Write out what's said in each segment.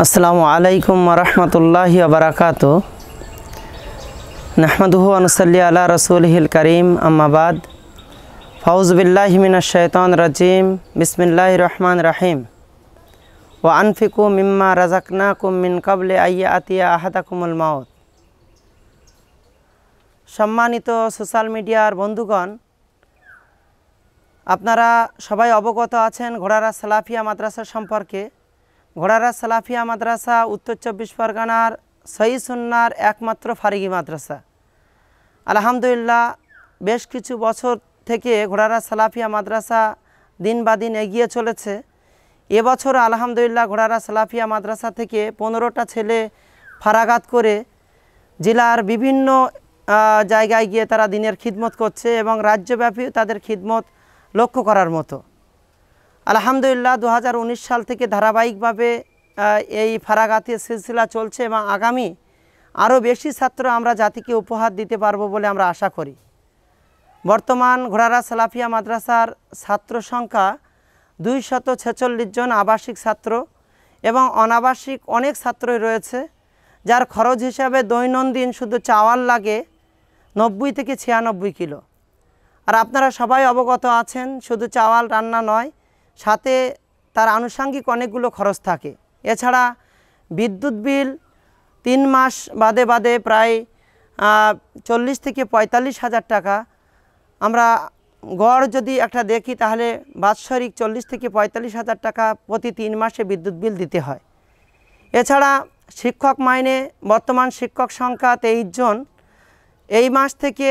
আসসালামু আলাইকুম রহমতুল্লাহি আবরাকাত নাহমদুহু আনসল্লি আলা রসুলহিল করিম আম্মাবাদ ফাউজবিল্লাহমিনা শৈতান রাজিম বিসমিল্লাহ রহমান রাহিম ও আনফিকু মিম্মা রাজাকনা কুমিন কবলে আইয়া আতিয়া আহাদাকুমুল মাউত সম্মানিত সোশ্যাল মিডিয়ার বন্ধুগণ আপনারা সবাই অবগত আছেন ঘোড়ারা সালাফিয়া মাদ্রাসা সম্পর্কে ঘোড়ারা সালাফিয়া মাদ্রাসা উত্তর চব্বিশ পরগনার সহি সুন্নার একমাত্র ফারিগি মাদ্রাসা আলহামদুলিল্লাহ বেশ কিছু বছর থেকে ঘোড়ারা সালাফিয়া মাদ্রাসা দিন বা দিন এগিয়ে চলেছে এবছর আলহামদুলিল্লাহ ঘোড়ারা সালাফিয়া মাদ্রাসা থেকে পনেরোটা ছেলে ফারাগাত করে জেলার বিভিন্ন জায়গায় গিয়ে তারা দিনের খিদমত করছে এবং রাজ্যব্যাপী তাদের খিদমত লক্ষ্য করার মতো আলহামদুলিল্লাহ দু সাল থেকে ধারাবাহিকভাবে এই ফারাগাতের সিলসিলা চলছে এবং আগামী আরও বেশি ছাত্র আমরা জাতিকে উপহার দিতে পারবো বলে আমরা আশা করি বর্তমান ঘোড়ারা সালাফিয়া মাদ্রাসার ছাত্র সংখ্যা দুই শত ছেচল্লিশ জন আবাসিক ছাত্র এবং অনাবাসিক অনেক ছাত্রই রয়েছে যার খরচ হিসাবে দৈনন্দিন শুধু চাওয়াল লাগে নব্বই থেকে ছিয়ানব্বই কিলো আর আপনারা সবাই অবগত আছেন শুধু চাওয়াল রান্না নয় সাথে তার আনুষাঙ্গিক অনেকগুলো খরচ থাকে এছাড়া বিদ্যুৎ বিল তিন মাস বাদে বাদে প্রায় চল্লিশ থেকে পঁয়তাল্লিশ হাজার টাকা আমরা গড় যদি একটা দেখি তাহলে বাৎসরিক চল্লিশ থেকে পঁয়তাল্লিশ হাজার টাকা প্রতি তিন মাসে বিদ্যুৎ বিল দিতে হয় এছাড়া শিক্ষক মাইনে বর্তমান শিক্ষক সংখ্যা তেইশ জন এই মাস থেকে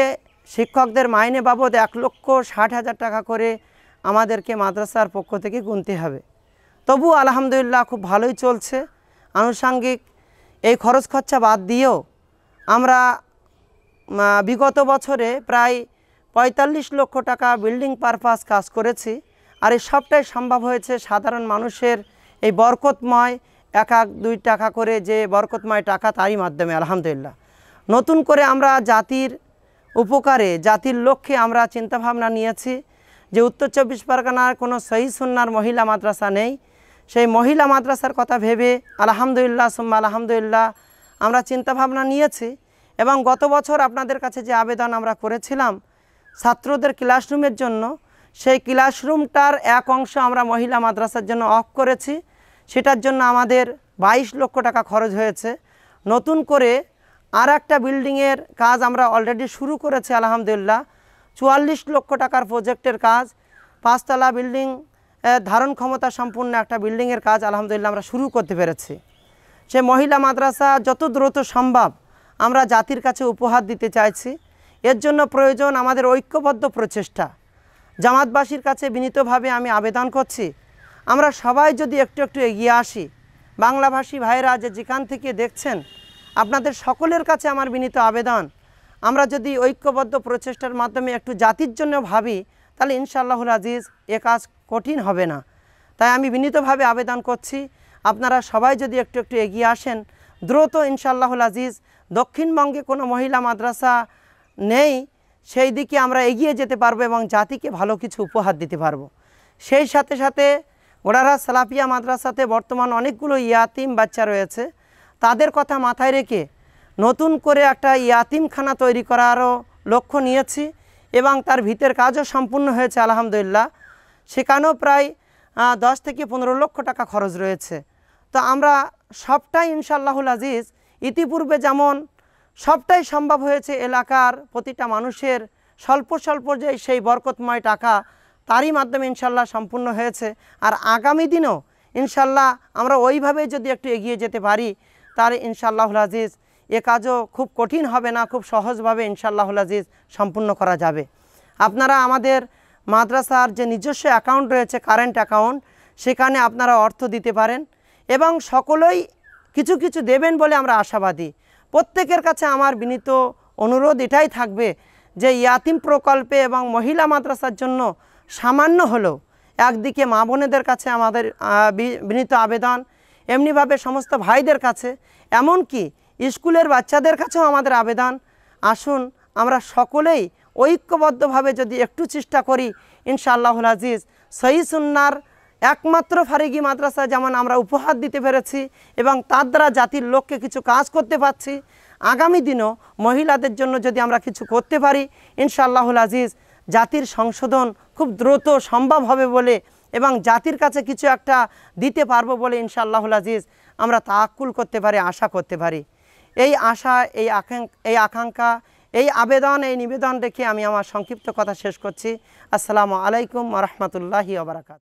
শিক্ষকদের মাইনে বাবদ এক লক্ষ ষাট হাজার টাকা করে আমাদেরকে মাদ্রাসার পক্ষ থেকে গুনতে হবে তবু আলহামদুলিল্লাহ খুব ভালোই চলছে আনুষাঙ্গিক এই খরচ খরচা বাদ দিয়েও আমরা বিগত বছরে প্রায় পঁয়তাল্লিশ লক্ষ টাকা বিল্ডিং পারপাস কাজ করেছি আর এই সবটাই সম্ভব হয়েছে সাধারণ মানুষের এই বরকতময় এক এক দুই টাকা করে যে বরকতময় টাকা তারই মাধ্যমে আলহামদুলিল্লাহ নতুন করে আমরা জাতির উপকারে জাতির লক্ষ্যে আমরা চিন্তাভাবনা নিয়েছি যে উত্তর চব্বিশ পরগনার কোনো সহি সুন্নার মহিলা মাদ্রাসা নেই সেই মহিলা মাদ্রাসার কথা ভেবে আলহামদুলিল্লাহ সুম্মা আলহামদুলিল্লাহ আমরা চিন্তাভাবনা নিয়েছি এবং গত বছর আপনাদের কাছে যে আবেদন আমরা করেছিলাম ছাত্রদের ক্লাসরুমের জন্য সেই ক্লাসরুমটার এক অংশ আমরা মহিলা মাদ্রাসার জন্য অফ করেছি সেটার জন্য আমাদের ২২ লক্ষ টাকা খরচ হয়েছে নতুন করে আর একটা বিল্ডিংয়ের কাজ আমরা অলরেডি শুরু করেছি আলহামদুলিল্লাহ চুয়াল্লিশ লক্ষ টাকার প্রজেক্টের কাজ পাঁচতলা বিল্ডিং ধারণ ক্ষমতা সম্পূর্ণ একটা বিল্ডিংয়ের কাজ আলহামদুলিল্লাহ আমরা শুরু করতে পেরেছি সে মহিলা মাদ্রাসা যত দ্রুত সম্ভব আমরা জাতির কাছে উপহার দিতে চাইছি এর জন্য প্রয়োজন আমাদের ঐক্যবদ্ধ প্রচেষ্টা জামাতবাসীর কাছে বিনীতভাবে আমি আবেদন করছি আমরা সবাই যদি একটু একটু এগিয়ে আসি বাংলাভাষী ভাইরা যে যেখান থেকে দেখছেন আপনাদের সকলের কাছে আমার বিনীত আবেদন আমরা যদি ঐক্যবদ্ধ প্রচেষ্টার মাধ্যমে একটু জাতির জন্য ভাবি তাহলে ইনশাআল্লাহুল আজিজ এ কাজ কঠিন হবে না তাই আমি বিনীতভাবে আবেদন করছি আপনারা সবাই যদি একটু একটু এগিয়ে আসেন দ্রুত ইনশাআল্লাহুল আজিজ দক্ষিণবঙ্গে কোনো মহিলা মাদ্রাসা নেই সেই দিকে আমরা এগিয়ে যেতে পারবো এবং জাতিকে ভালো কিছু উপহার দিতে পারবো সেই সাথে সাথে গোড়ারা সালাপিয়া মাদ্রাসাতে বর্তমান অনেকগুলো ইয়াতিম বাচ্চা রয়েছে তাদের কথা মাথায় রেখে নতুন করে একটা ইয়াতিমখানা তৈরি করারও লক্ষ্য নিয়েছি এবং তার ভিতের কাজও সম্পূর্ণ হয়েছে আলহামদুলিল্লাহ সেখানেও প্রায় দশ থেকে পনেরো লক্ষ টাকা খরচ রয়েছে তো আমরা সবটাই ইনশাল্লাহুল আজিজ ইতিপূর্বে যেমন সবটাই সম্ভব হয়েছে এলাকার প্রতিটা মানুষের স্বল্প স্বল্প যে সেই বরকতময় টাকা তারই মাধ্যমে ইনশাল্লাহ সম্পূর্ণ হয়েছে আর আগামী দিনেও ইনশাল্লাহ আমরা ওইভাবে যদি একটু এগিয়ে যেতে পারি তার ইনশাল্লাহুল আজিজ এ কাজও খুব কঠিন হবে না খুব সহজভাবে ইনশাল্লাহুল আজিজ সম্পূর্ণ করা যাবে আপনারা আমাদের মাদ্রাসার যে নিজস্ব অ্যাকাউন্ট রয়েছে কারেন্ট অ্যাকাউন্ট সেখানে আপনারা অর্থ দিতে পারেন এবং সকলেই কিছু কিছু দেবেন বলে আমরা আশাবাদী প্রত্যেকের কাছে আমার বিনীত অনুরোধ এটাই থাকবে যে ইয়াতিম প্রকল্পে এবং মহিলা মাদ্রাসার জন্য সামান্য হলেও একদিকে মা বোনেদের কাছে আমাদের বিনীত আবেদন এমনিভাবে সমস্ত ভাইদের কাছে এমন কি স্কুলের বাচ্চাদের কাছেও আমাদের আবেদন আসুন আমরা সকলেই ঐক্যবদ্ধভাবে যদি একটু চেষ্টা করি ইনশাআল্লাহুল আজিজ সহি সুন্নার একমাত্র ফারিগি মাদ্রাসা যেমন আমরা উপহার দিতে পেরেছি এবং তার দ্বারা জাতির লোককে কিছু কাজ করতে পারছি আগামী দিনও মহিলাদের জন্য যদি আমরা কিছু করতে পারি ইনশাআল্লাহুল আজিজ জাতির সংশোধন খুব দ্রুত সম্ভব হবে বলে এবং জাতির কাছে কিছু একটা দিতে পারবো বলে ইনশাআল্লাহুল আজিজ আমরা আকুল করতে পারি আশা করতে পারি এই আশা এই এই আকাঙ্ক্ষা এই আবেদন এই নিবেদন রেখে আমি আমার সংক্ষিপ্ত কথা শেষ করছি আসসালামু আলাইকুম রহমতুল্লাহি আবরাকাত